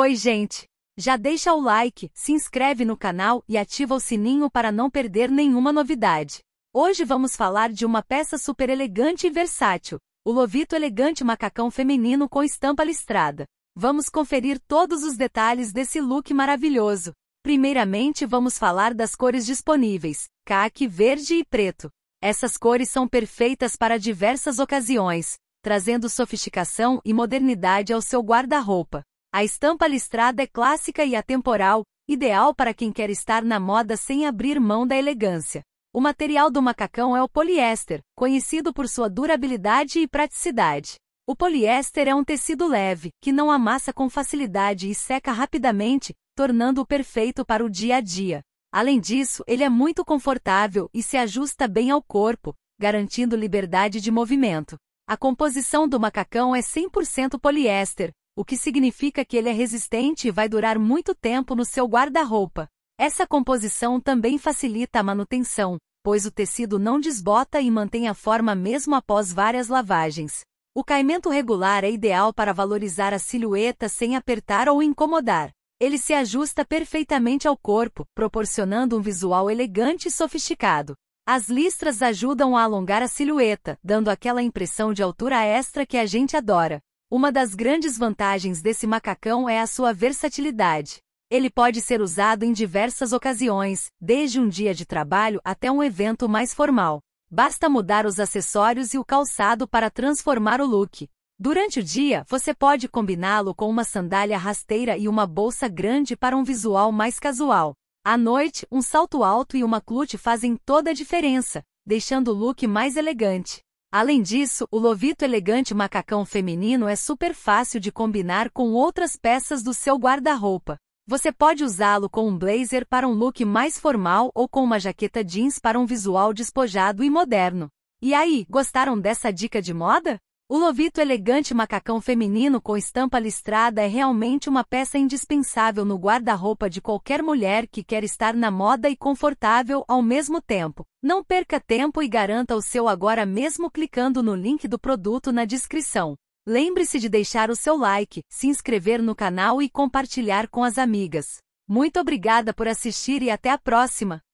Oi, gente! Já deixa o like, se inscreve no canal e ativa o sininho para não perder nenhuma novidade. Hoje vamos falar de uma peça super elegante e versátil, o Lovito Elegante Macacão Feminino com estampa listrada. Vamos conferir todos os detalhes desse look maravilhoso. Primeiramente, vamos falar das cores disponíveis: caque, verde e preto. Essas cores são perfeitas para diversas ocasiões, trazendo sofisticação e modernidade ao seu guarda-roupa. A estampa listrada é clássica e atemporal, ideal para quem quer estar na moda sem abrir mão da elegância. O material do macacão é o poliéster, conhecido por sua durabilidade e praticidade. O poliéster é um tecido leve, que não amassa com facilidade e seca rapidamente, tornando-o perfeito para o dia a dia. Além disso, ele é muito confortável e se ajusta bem ao corpo, garantindo liberdade de movimento. A composição do macacão é 100% poliéster, o que significa que ele é resistente e vai durar muito tempo no seu guarda-roupa. Essa composição também facilita a manutenção, pois o tecido não desbota e mantém a forma mesmo após várias lavagens. O caimento regular é ideal para valorizar a silhueta sem apertar ou incomodar. Ele se ajusta perfeitamente ao corpo, proporcionando um visual elegante e sofisticado. As listras ajudam a alongar a silhueta, dando aquela impressão de altura extra que a gente adora. Uma das grandes vantagens desse macacão é a sua versatilidade. Ele pode ser usado em diversas ocasiões, desde um dia de trabalho até um evento mais formal. Basta mudar os acessórios e o calçado para transformar o look. Durante o dia, você pode combiná-lo com uma sandália rasteira e uma bolsa grande para um visual mais casual. À noite, um salto alto e uma clute fazem toda a diferença, deixando o look mais elegante. Além disso, o Lovito elegante macacão feminino é super fácil de combinar com outras peças do seu guarda-roupa. Você pode usá-lo com um blazer para um look mais formal ou com uma jaqueta jeans para um visual despojado e moderno. E aí, gostaram dessa dica de moda? O Lovito elegante macacão feminino com estampa listrada é realmente uma peça indispensável no guarda-roupa de qualquer mulher que quer estar na moda e confortável ao mesmo tempo. Não perca tempo e garanta o seu agora mesmo clicando no link do produto na descrição. Lembre-se de deixar o seu like, se inscrever no canal e compartilhar com as amigas. Muito obrigada por assistir e até a próxima!